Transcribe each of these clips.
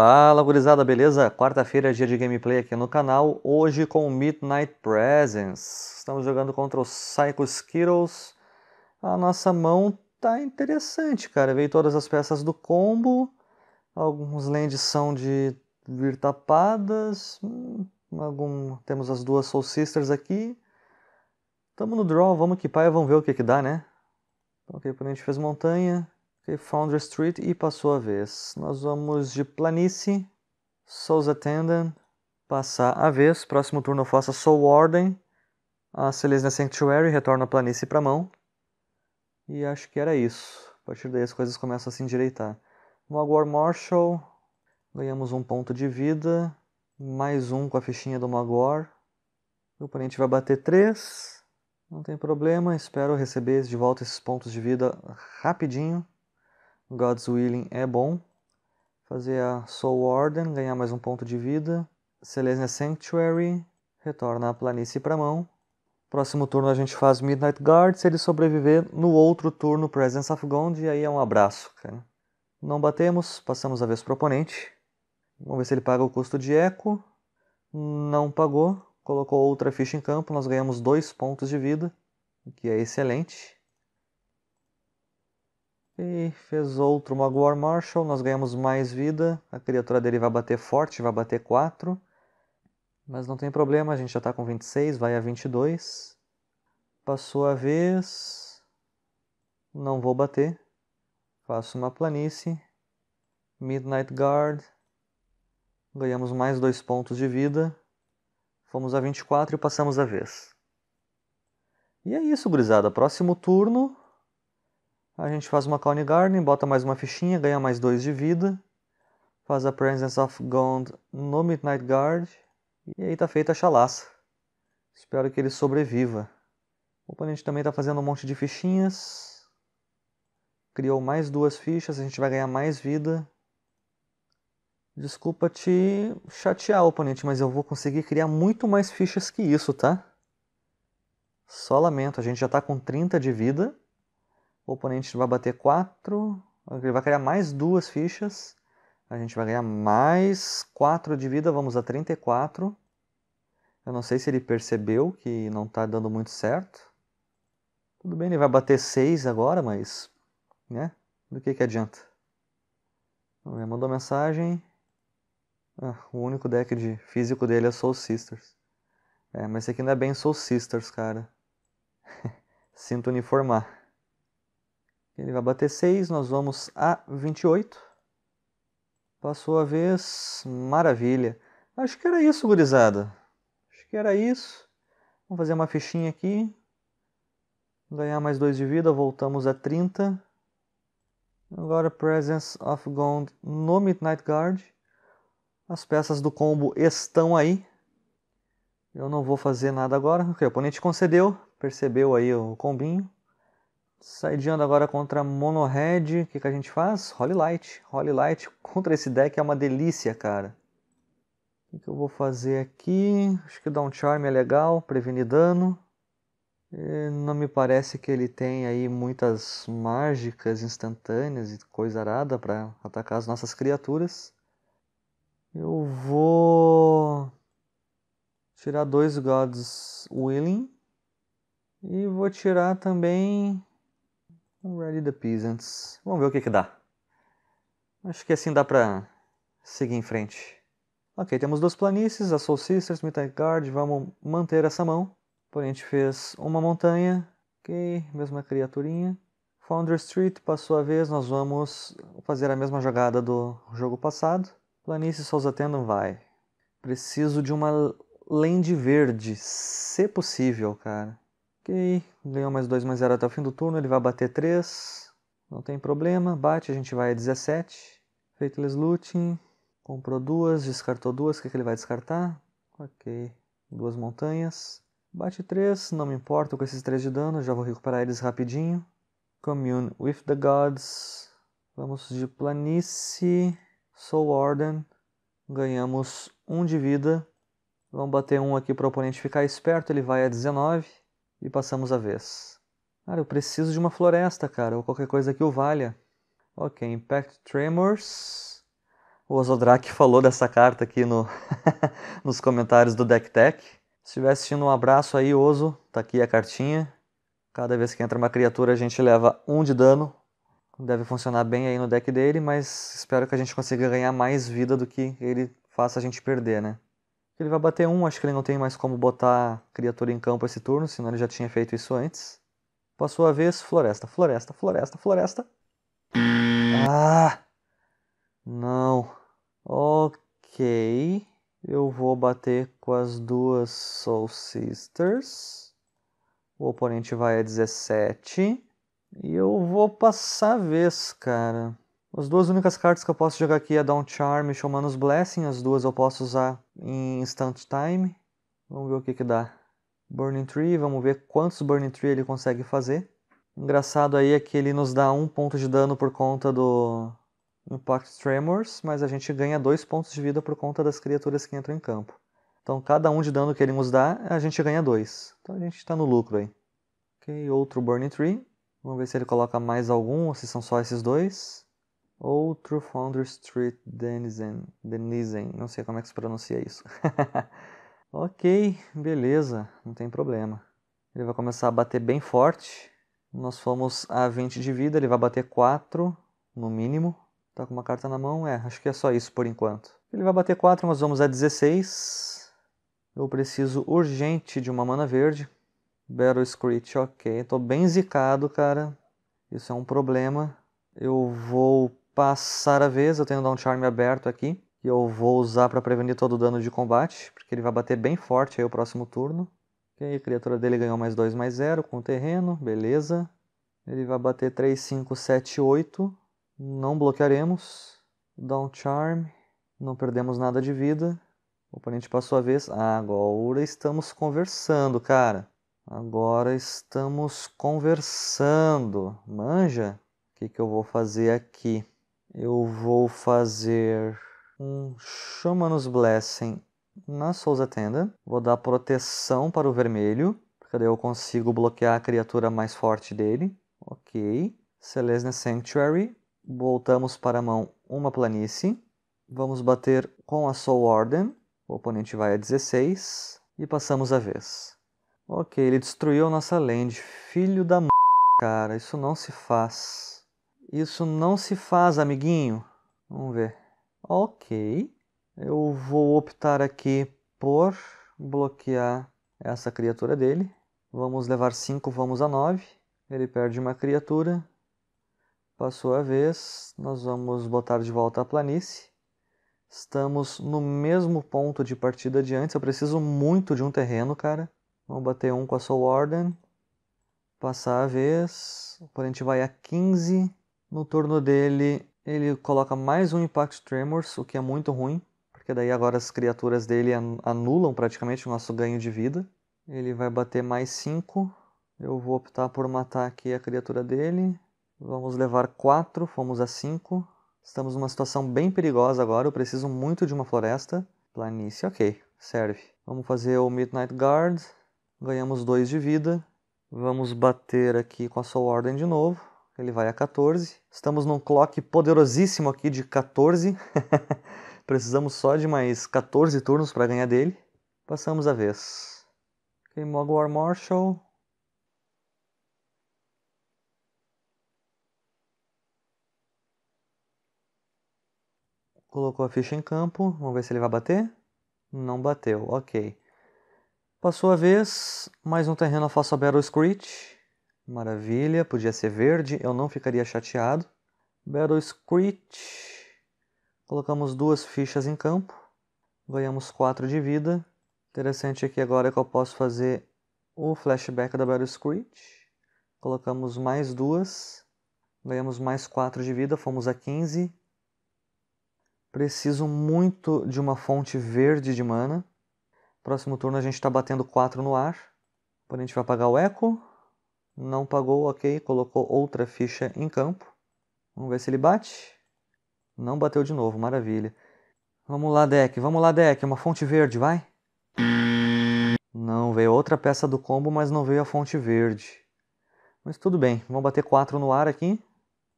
Fala gurizada, beleza? Quarta-feira é dia de gameplay aqui no canal, hoje com Midnight Presence. Estamos jogando contra os Psycho Skittles. A nossa mão tá interessante, cara. Veio todas as peças do combo, alguns lands são de vir tapadas, hum, Algum... temos as duas Soul Sisters aqui. Tamo no draw, vamos equipar e vamos ver o que que dá, né? Ok, então, por a gente fez montanha, Foundry Founder Street e passou a vez. Nós vamos de Planície, Souls Attendant, passar a vez. Próximo turno eu faço a Soul Warden, a Selesna Sanctuary, retorna a Planície para mão. E acho que era isso. A partir daí as coisas começam a se endireitar. Mogwar Marshall, ganhamos um ponto de vida, mais um com a fichinha do Mogwar. O oponente vai bater 3, não tem problema, espero receber de volta esses pontos de vida rapidinho. God's Willing é bom. Fazer a Soul Warden, ganhar mais um ponto de vida. Selesnya Sanctuary, retorna a planície para mão. Próximo turno a gente faz Midnight Guard. Se ele sobreviver, no outro turno Presence of Gond, e aí é um abraço, cara. Não batemos, passamos a vez pro oponente. Vamos ver se ele paga o custo de eco. Não pagou, colocou outra ficha em campo, nós ganhamos dois pontos de vida, o que é excelente. E fez outro Magoar Marshall, nós ganhamos mais vida. A criatura dele vai bater forte, vai bater 4. Mas não tem problema, a gente já está com 26, vai a 22. Passou a vez. Não vou bater. Faço uma planície. Midnight Guard. Ganhamos mais dois pontos de vida. Fomos a 24 e passamos a vez. E é isso, gurizada. Próximo turno a gente faz uma Clown Garden, bota mais uma fichinha, ganha mais dois de vida. Faz a Presence of Gond no Midnight Guard. E aí tá feita a chalaça. Espero que ele sobreviva. O oponente também tá fazendo um monte de fichinhas. Criou mais duas fichas, a gente vai ganhar mais vida. Desculpa te chatear, oponente, mas eu vou conseguir criar muito mais fichas que isso, tá? Só lamento, a gente já tá com 30 de vida. O oponente vai bater 4, ele vai criar mais duas fichas. A gente vai ganhar mais 4 de vida, vamos a 34. Eu não sei se ele percebeu que não está dando muito certo. Tudo bem, ele vai bater 6 agora, mas. né? Do que, que adianta? Ele mandou mensagem. Ah, o único deck de físico dele é Soul Sisters. É, mas esse aqui não é bem Soul Sisters, cara. Sinto uniformar. Ele vai bater 6, nós vamos a 28. Passou a vez, maravilha. Acho que era isso, gurizada. Acho que era isso. Vamos fazer uma fichinha aqui. Ganhar mais 2 de vida, voltamos a 30. Agora Presence of Gond no Midnight Guard. As peças do combo estão aí. Eu não vou fazer nada agora. o oponente concedeu, percebeu aí o combinho. Sideando agora contra Monohead, o que, que a gente faz? Holy Light. Holy Light contra esse deck é uma delícia, cara. O que, que eu vou fazer aqui? Acho que Down Charm é legal, prevenir dano. E não me parece que ele tem aí muitas mágicas instantâneas e coisa arada para atacar as nossas criaturas. Eu vou tirar dois Gods Willing. E vou tirar também Ready the Peasants. Vamos ver o que que dá. Acho que assim dá pra seguir em frente. Ok, temos duas planícies, a Soul Sisters, Midnight Guard. Vamos manter essa mão. Porém, a gente fez uma montanha. Ok, mesma criaturinha. Founder Street, passou a vez, nós vamos fazer a mesma jogada do jogo passado. Planície Souza Tendon vai. Preciso de uma land verde, se possível, cara. Ok, ganhou mais 2, mais 0 até o fim do turno, ele vai bater 3. Não tem problema, bate, a gente vai a 17. Faithless Looting, comprou duas, descartou duas, o que, é que ele vai descartar? Ok, duas montanhas. Bate 3, não me importo com esses 3 de dano, já vou recuperar eles rapidinho. Commune with the Gods. Vamos de Planície, Soul Warden. Ganhamos 1 um de vida. Vamos bater 1 um aqui para o oponente ficar esperto, ele vai a 19 e passamos a vez. Cara, eu preciso de uma floresta, cara, ou qualquer coisa que o valha. Ok, Impact Tremors. O Ozodrak falou dessa carta aqui no nos comentários do Deck Tech. Se estiver assistindo, um abraço aí, Ozo. Tá aqui a cartinha. Cada vez que entra uma criatura, a gente leva um de dano. Deve funcionar bem aí no deck dele, mas espero que a gente consiga ganhar mais vida do que ele faça a gente perder, né? Ele vai bater um, acho que ele não tem mais como botar criatura em campo esse turno, senão ele já tinha feito isso antes. Passou a vez, floresta, floresta, floresta, floresta. Ah! Não. Ok. Eu vou bater com as duas Soul Sisters. O oponente vai a 17. E eu vou passar a vez, cara. As duas únicas cartas que eu posso jogar aqui é Down Charm e Showman's Blessing. As duas eu posso usar em Instant Time. Vamos ver o que que dá. Burning Tree, vamos ver quantos Burning Tree ele consegue fazer. Engraçado aí é que ele nos dá um ponto de dano por conta do Impact Tremors, mas a gente ganha dois pontos de vida por conta das criaturas que entram em campo. Então cada um de dano que ele nos dá, a gente ganha dois. Então a gente está no lucro aí. Ok, outro Burning Tree. Vamos ver se ele coloca mais algum ou se são só esses dois. Outro Founder Street Denizen, Denizen, não sei como é que se pronuncia isso. ok, beleza, não tem problema. Ele vai começar a bater bem forte. Nós fomos a 20 de vida, ele vai bater 4 no mínimo. Tá com uma carta na mão? É, acho que é só isso por enquanto. Ele vai bater 4, nós vamos a 16. Eu preciso urgente de uma mana verde. Battle Screech, ok. Tô bem zicado, cara. Isso é um problema. Eu vou Passar a vez, eu tenho um Down Charm aberto aqui, que eu vou usar para prevenir todo o dano de combate, porque ele vai bater bem forte aí o próximo turno. Ok, a criatura dele ganhou mais 2, mais 0 com o terreno, beleza. Ele vai bater 3, 5, 7, 8. Não bloquearemos. Down Charm. Não perdemos nada de vida. O oponente passou a vez. Agora estamos conversando, cara. Agora estamos conversando. Manja? O que, que eu vou fazer aqui? Eu vou fazer um Shaman's Blessing na Souza Tenda. Vou dar proteção para o vermelho, porque daí eu consigo bloquear a criatura mais forte dele. Ok. Selesne Sanctuary. Voltamos para a mão uma planície. Vamos bater com a Soul Warden. O oponente vai a 16. E passamos a vez. Ok, ele destruiu nossa land. Filho da m... Cara, isso não se faz. Isso não se faz, amiguinho. Vamos ver. Ok. Eu vou optar aqui por bloquear essa criatura dele. Vamos levar 5, vamos a 9. Ele perde uma criatura. Passou a vez. Nós vamos botar de volta a planície. Estamos no mesmo ponto de partida de antes. Eu preciso muito de um terreno, cara. Vamos bater um com a Soul Warden. Passar a vez. O oponente vai a 15. No turno dele, ele coloca mais um Impact Tremors, o que é muito ruim, porque daí agora as criaturas dele anulam praticamente o nosso ganho de vida. Ele vai bater mais 5. Eu vou optar por matar aqui a criatura dele. Vamos levar 4, fomos a 5. Estamos numa situação bem perigosa agora, eu preciso muito de uma floresta. Planície, ok, serve. Vamos fazer o Midnight Guard. Ganhamos 2 de vida. Vamos bater aqui com a Soul Ordem de novo ele vai a 14. Estamos num clock poderosíssimo aqui de 14. Precisamos só de mais 14 turnos para ganhar dele. Passamos a vez. Ok, Mog War Marshal. Colocou a ficha em campo. Vamos ver se ele vai bater. Não bateu, ok. Passou a vez. Mais um terreno a Faço Battle Screech. Maravilha, podia ser verde, eu não ficaria chateado. Battle Screech. Colocamos duas fichas em campo. Ganhamos quatro de vida. Interessante aqui agora é que eu posso fazer o flashback da Battle Screech. Colocamos mais duas. Ganhamos mais quatro de vida, fomos a 15. Preciso muito de uma fonte verde de mana. Próximo turno a gente está batendo 4 no ar. Porém, a gente vai pagar o eco. Não pagou, ok. Colocou outra ficha em campo. Vamos ver se ele bate. Não bateu de novo, maravilha. Vamos lá, deck. Vamos lá, deck. Uma fonte verde, vai. Não veio outra peça do combo, mas não veio a fonte verde. Mas tudo bem. Vamos bater 4 no ar aqui.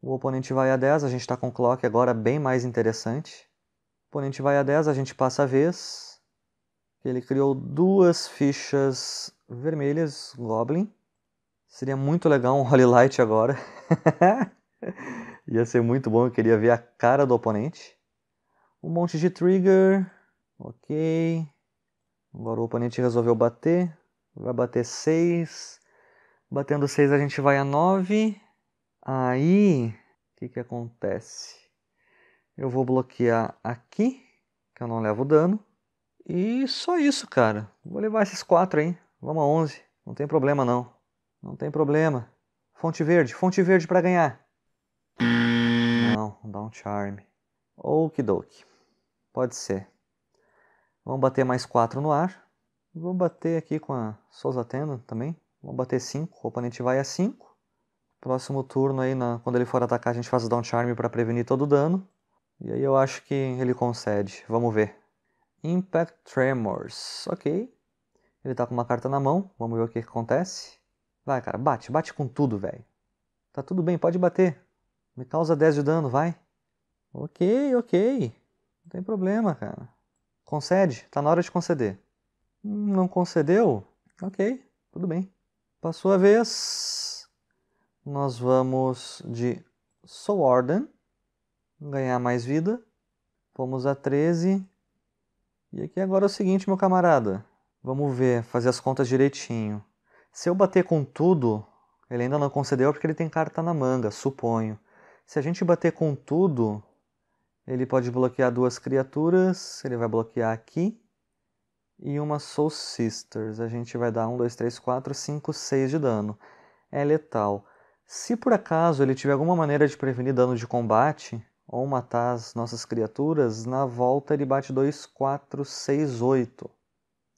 O oponente vai a 10. A gente está com clock agora bem mais interessante. O oponente vai a 10. A gente passa a vez. Ele criou duas fichas vermelhas, Goblin. Seria muito legal um Holy Light agora. Ia ser muito bom, eu queria ver a cara do oponente. Um monte de trigger. Ok. Agora o oponente resolveu bater. Vai bater 6. Batendo 6 a gente vai a 9. Aí, o que, que acontece? Eu vou bloquear aqui, que eu não levo dano. E só isso, cara. Vou levar esses 4 aí. Vamos a 11. Não tem problema não. Não tem problema. Fonte verde, fonte verde para ganhar. Não, dá um charme. Okidoki. Pode ser. Vamos bater mais 4 no ar. Vou bater aqui com a Souza Tenda também. Vamos bater 5. O oponente vai a 5. Próximo turno aí, na, quando ele for atacar, a gente faz o Down Charm para prevenir todo o dano. E aí eu acho que ele concede. Vamos ver. Impact Tremors. Ok. Ele está com uma carta na mão. Vamos ver o que, que acontece. Vai, cara, bate, bate com tudo, velho. Tá tudo bem, pode bater. Me causa tá 10 de dano, vai. Ok, ok. Não tem problema, cara. Concede, tá na hora de conceder. Não concedeu? Ok, tudo bem. Passou a vez. Nós vamos de Soul Warden. Ganhar mais vida. Vamos a 13. E aqui agora é o seguinte, meu camarada. Vamos ver, fazer as contas direitinho. Se eu bater com tudo, ele ainda não concedeu porque ele tem carta na manga, suponho. Se a gente bater com tudo, ele pode bloquear duas criaturas, ele vai bloquear aqui. E uma Soul Sisters. A gente vai dar 1, 2, 3, 4, 5, 6 de dano. É letal. Se por acaso ele tiver alguma maneira de prevenir dano de combate, ou matar as nossas criaturas, na volta ele bate 2, 4, 6, 8.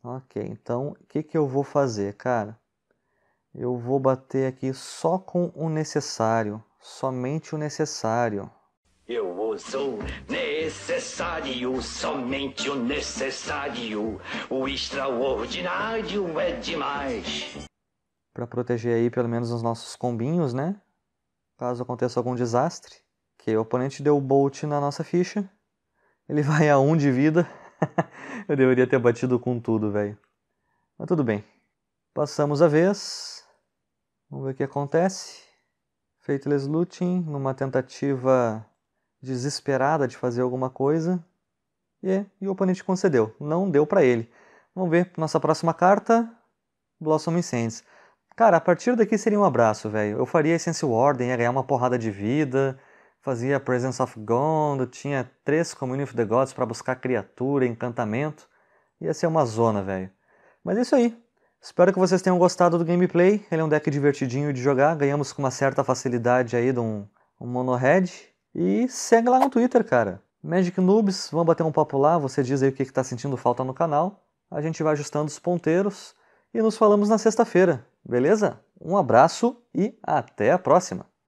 Ok, então o que, que eu vou fazer, cara? Eu vou bater aqui só com o necessário, somente o necessário. Eu uso necessário, somente o necessário. O extraordinário é demais. Para proteger aí pelo menos os nossos combinhos, né? Caso aconteça algum desastre. Que o oponente deu o bolt na nossa ficha. Ele vai a 1 um de vida. Eu deveria ter batido com tudo, velho. Mas tudo bem. Passamos a vez. Vamos ver o que acontece. Faithless Looting, numa tentativa desesperada de fazer alguma coisa. E, e o oponente concedeu. Não deu para ele. Vamos ver nossa próxima carta. Blossom Incense. Cara, a partir daqui seria um abraço, velho. Eu faria Essence Warden, ia ganhar uma porrada de vida. Fazia Presence of Gond, tinha três Community of the Gods para buscar criatura, encantamento. Ia ser uma zona, velho. Mas é isso aí. Espero que vocês tenham gostado do gameplay. Ele é um deck divertidinho de jogar. Ganhamos com uma certa facilidade aí de um, um mono red. E segue lá no Twitter, cara. Magic Noobs, vamos bater um papo lá. Você diz aí o que está sentindo falta no canal. A gente vai ajustando os ponteiros. E nos falamos na sexta-feira, beleza? Um abraço e até a próxima!